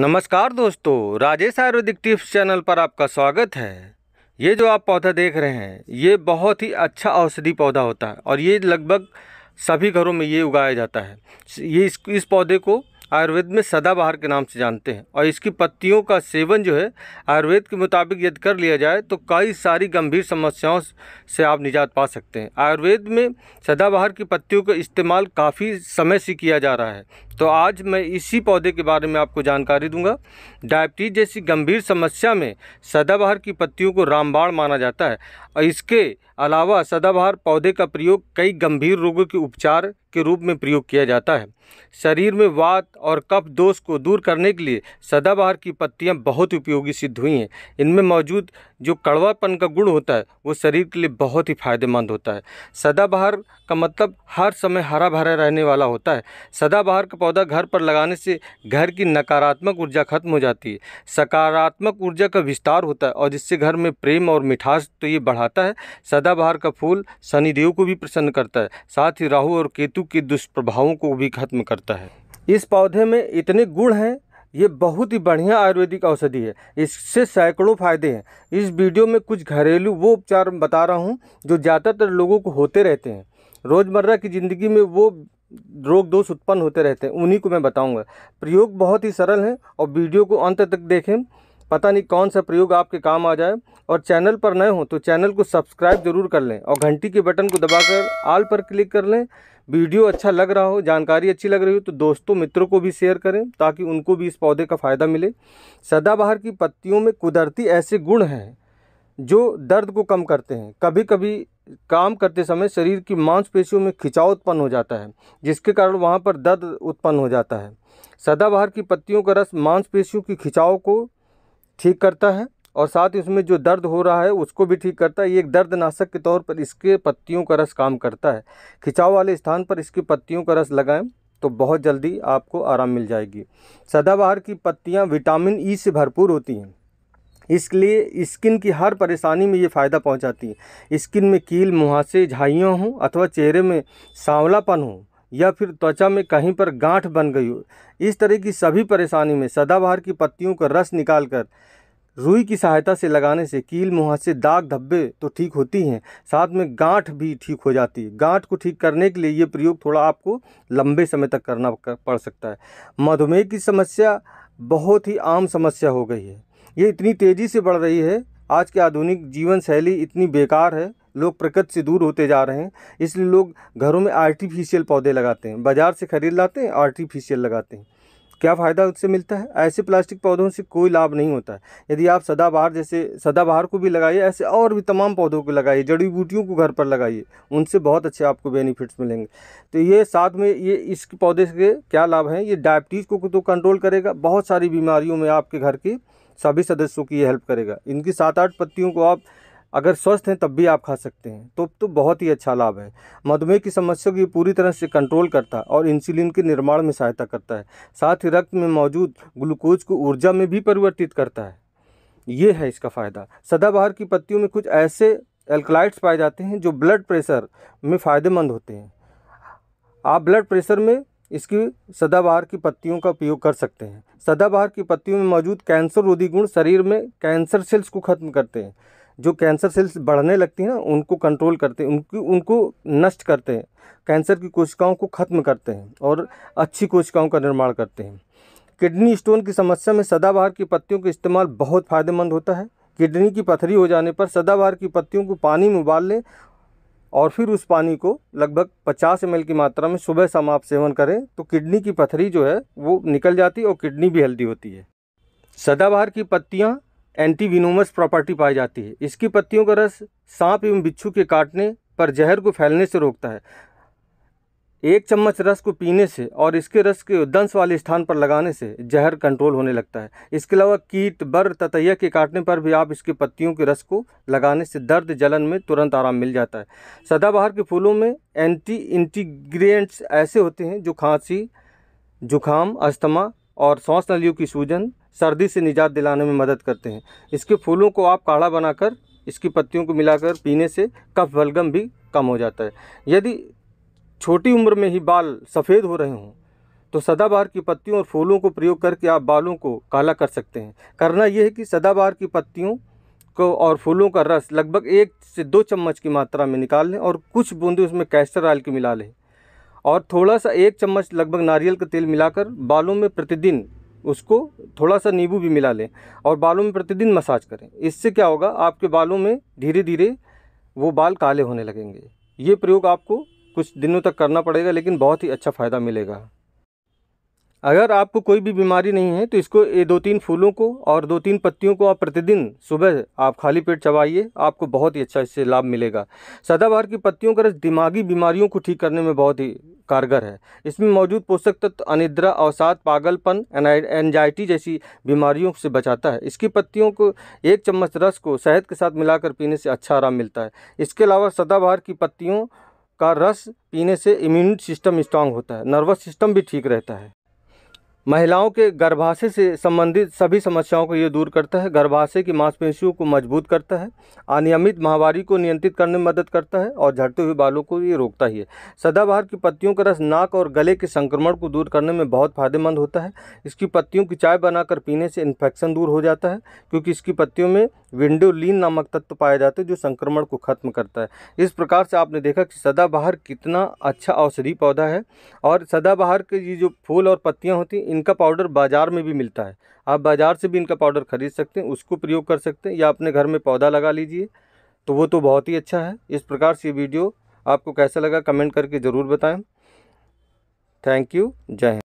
नमस्कार दोस्तों Rajesh Ayurvedic tips channel पर आपका स्वागत है ये जो आप पौधा देख रहे हैं ये बहुत ही अच्छा औषधि पौधा होता है और ये लगभग सभी घरों में ये उगाया जाता है ये इस इस पौधे को आयुर्वेद में सदाबहार के नाम से जानते हैं और इसकी पत्तियों का सेवन जो है आयुर्वेद के मुताबिक यदि कर लिया जाए तो कई सारी गंभीर समस्याओं से आप निजात पा सकते हैं आयुर्वेद में सदाबहार की पत्तियों का इस्तेमाल काफ़ी समय से किया जा रहा है तो आज मैं इसी पौधे के बारे में आपको जानकारी दूंगा डायबिटीज़ जैसी गंभीर समस्या में सदाबहार की पत्तियों को रामबाण माना जाता है और इसके अलावा सदाबहार पौधे का प्रयोग कई गंभीर रोगों के उपचार के रूप में प्रयोग किया जाता है शरीर में वात और कफ दोष को दूर करने के लिए सदाबहार की पत्तियां बहुत उपयोगी सिद्ध हुई हैं इनमें मौजूद जो कड़वापन का गुण होता है वो शरीर के लिए बहुत ही फायदेमंद होता है सदाबहार का मतलब हर समय हरा भरा रहने वाला होता है सदाबहार का पौधा घर पर लगाने से घर की नकारात्मक ऊर्जा खत्म हो जाती है सकारात्मक ऊर्जा का विस्तार होता है और जिससे घर में प्रेम और मिठास तो ये बढ़ाता है सदा सदाबहार का फूल शनिदेव को भी प्रसन्न करता है साथ ही राहु और केतु के दुष्प्रभावों को भी खत्म करता है इस पौधे में इतने गुण हैं ये बहुत ही बढ़िया आयुर्वेदिक औषधि है इससे सैकड़ों फायदे हैं इस वीडियो में कुछ घरेलू वो उपचार बता रहा हूँ जो ज़्यादातर लोगों को होते रहते हैं रोज़मर्रा की ज़िंदगी में वो रोग दोष उत्पन्न होते रहते हैं उन्हीं को मैं बताऊंगा प्रयोग बहुत ही सरल है और वीडियो को अंत तक देखें पता नहीं कौन सा प्रयोग आपके काम आ जाए और चैनल पर नए हों तो चैनल को सब्सक्राइब जरूर कर लें और घंटी के बटन को दबाकर आल पर क्लिक कर लें वीडियो अच्छा लग रहा हो जानकारी अच्छी लग रही हो तो दोस्तों मित्रों को भी शेयर करें ताकि उनको भी इस पौधे का फ़ायदा मिले सदाबहार की पत्तियों में कुदरती ऐसे गुण हैं जो दर्द को कम करते हैं कभी कभी काम करते समय शरीर की मांसपेशियों में खिंचाव उत्पन्न हो जाता है जिसके कारण वहाँ पर दर्द उत्पन्न हो जाता है सदाबहार की पत्तियों का रस मांसपेशियों की खिंचाव को ठीक करता है और साथ ही उसमें जो दर्द हो रहा है उसको भी ठीक करता है ये एक दर्दनाशक के तौर पर इसके पत्तियों का रस काम करता है खिंचाव वाले स्थान पर इसकी पत्तियों का रस लगाएं तो बहुत जल्दी आपको आराम मिल जाएगी सदाबहार की पत्तियाँ विटामिन ई से भरपूर होती हैं इसलिए स्किन की हर परेशानी में ये फ़ायदा पहुँचाती है स्किन में कील मुहासे झाइयाँ हों अथवा चेहरे में सांवलापन हो या फिर त्वचा में कहीं पर गांठ बन गई हो इस तरह की सभी परेशानी में सदाबहार की पत्तियों का रस निकालकर रुई की सहायता से लगाने से कील मुहासे दाग धब्बे तो ठीक होती हैं साथ में गांठ भी ठीक हो जाती है गांठ को ठीक करने के लिए ये प्रयोग थोड़ा आपको लंबे समय तक करना पड़ सकता है मधुमेह की समस्या बहुत ही आम समस्या हो गई है ये इतनी तेज़ी से बढ़ रही है आज की आधुनिक जीवन शैली इतनी बेकार है लोग प्रकृति से दूर होते जा रहे हैं इसलिए लोग घरों में आर्टिफिशियल पौधे लगाते हैं बाज़ार से ख़रीद लाते हैं आर्टिफिशियल लगाते हैं क्या फ़ायदा उससे मिलता है ऐसे प्लास्टिक पौधों से कोई लाभ नहीं होता है यदि आप सदाबहार जैसे सदाबहार को भी लगाइए ऐसे और भी तमाम पौधों को लगाइए जड़ी बूटियों को घर पर लगाइए उनसे बहुत अच्छे आपको बेनिफिट्स मिलेंगे तो ये साथ में ये इस पौधे के क्या लाभ हैं ये डायबिटीज़ को तो कंट्रोल करेगा बहुत सारी बीमारियों में आपके घर की सभी सदस्यों की ये हेल्प करेगा इनकी सात आठ पत्तियों को आप अगर स्वस्थ हैं तब भी आप खा सकते हैं तो तो बहुत ही अच्छा लाभ है मधुमेह की समस्या को ये पूरी तरह से कंट्रोल करता है और इंसुलिन के निर्माण में सहायता करता है साथ ही रक्त में मौजूद ग्लूकोज को ऊर्जा में भी परिवर्तित करता है ये है इसका फ़ायदा सदाबहार की पत्तियों में कुछ ऐसे एल्कलाइट्स पाए जाते हैं जो ब्लड प्रेशर में फ़ायदेमंद होते हैं आप ब्लड प्रेशर में इसकी सदाबहार की पत्तियों का उपयोग कर सकते हैं सदाबहार की पत्तियों में मौजूद कैंसर रोधी गुण शरीर में कैंसर सेल्स को खत्म करते हैं जो कैंसर सेल्स बढ़ने लगती हैं ना उनको कंट्रोल करते हैं उनको उनको नष्ट करते हैं कैंसर की कोशिकाओं को ख़त्म करते हैं और अच्छी कोशिकाओं का निर्माण करते हैं किडनी स्टोन की समस्या में सदाबहार की पत्तियों का इस्तेमाल बहुत फ़ायदेमंद होता है किडनी की पथरी हो जाने पर सदाबहार की पत्तियों को पानी में उबाल लें और फिर उस पानी को लगभग 50 एम की मात्रा में सुबह शाम आप सेवन करें तो किडनी की पथरी जो है वो निकल जाती है और किडनी भी हेल्दी होती है सदाबहार की पत्तियाँ एंटीविनोमस प्रॉपर्टी पाई जाती है इसकी पत्तियों का रस सांप एवं बिच्छू के काटने पर जहर को फैलने से रोकता है एक चम्मच रस को पीने से और इसके रस के दंश वाले स्थान पर लगाने से जहर कंट्रोल होने लगता है इसके अलावा कीट बर ततैया के काटने पर भी आप इसके पत्तियों के रस को लगाने से दर्द जलन में तुरंत आराम मिल जाता है सदाबहार के फूलों में एंटी इंटीग्रेंट्स ऐसे होते हैं जो खांसी जुखाम अस्थमा और सांस नलियों की सूजन सर्दी से निजात दिलाने में मदद करते हैं इसके फूलों को आप काढ़ा बनाकर इसकी पत्तियों को मिलाकर पीने से कफ बलगम भी कम हो जाता है यदि छोटी उम्र में ही बाल सफ़ेद हो रहे हों तो सदाबहार की पत्तियों और फूलों को प्रयोग करके आप बालों को काला कर सकते हैं करना यह है कि सदाबहार की पत्तियों को और फूलों का रस लगभग एक से दो चम्मच की मात्रा में निकाल लें और कुछ बूंदे उसमें कैस्टर ऑयल की मिला लें और थोड़ा सा एक चम्मच लगभग नारियल का तेल मिलाकर बालों में प्रतिदिन उसको थोड़ा सा नींबू भी मिला लें और बालों में प्रतिदिन मसाज करें इससे क्या होगा आपके बालों में धीरे धीरे वो बाल काले होने लगेंगे ये प्रयोग आपको कुछ दिनों तक करना पड़ेगा लेकिन बहुत ही अच्छा फ़ायदा मिलेगा अगर आपको कोई भी बीमारी नहीं है तो इसको ये दो तीन फूलों को और दो तीन पत्तियों को आप प्रतिदिन सुबह आप खाली पेट चबाइए आपको बहुत ही अच्छा इससे लाभ मिलेगा सदाबहार की पत्तियों का रस दिमागी बीमारियों को ठीक करने में बहुत ही कारगर है इसमें मौजूद पोषक तत्व अनिद्रा अवसाद पागलपन एनजाइटी जैसी बीमारियों से बचाता है इसकी पत्तियों को एक चम्मच रस को शहद के साथ मिलाकर पीने से अच्छा आराम मिलता है इसके अलावा सदाबहार की पत्तियों का रस पीने से इम्यून सिस्टम स्ट्रांग होता है नर्वस सिस्टम भी ठीक रहता है महिलाओं के गर्भाशय से संबंधित सभी समस्याओं को ये दूर करता है गर्भाशय की मांसपेशियों को मजबूत करता है अनियमित माहवारी को नियंत्रित करने में मदद करता है और झड़ते हुए बालों को ये रोकता ही है सदाबहार की पत्तियों का रस नाक और गले के संक्रमण को दूर करने में बहुत फायदेमंद होता है इसकी पत्तियों की चाय बनाकर पीने से इन्फेक्शन दूर हो जाता है क्योंकि इसकी पत्तियों में विंडोलिन नामक तत्व पाया जाता है जो संक्रमण को खत्म करता है इस प्रकार से आपने देखा कि सदाबहार कितना अच्छा औषधि पौधा है और सदाबहार के ये जो फूल और पत्तियाँ होती हैं इनका पाउडर बाज़ार में भी मिलता है आप बाज़ार से भी इनका पाउडर ख़रीद सकते हैं उसको प्रयोग कर सकते हैं या अपने घर में पौधा लगा लीजिए तो वो तो बहुत ही अच्छा है इस प्रकार से वीडियो आपको कैसा लगा कमेंट करके ज़रूर बताएं थैंक यू जय हिंद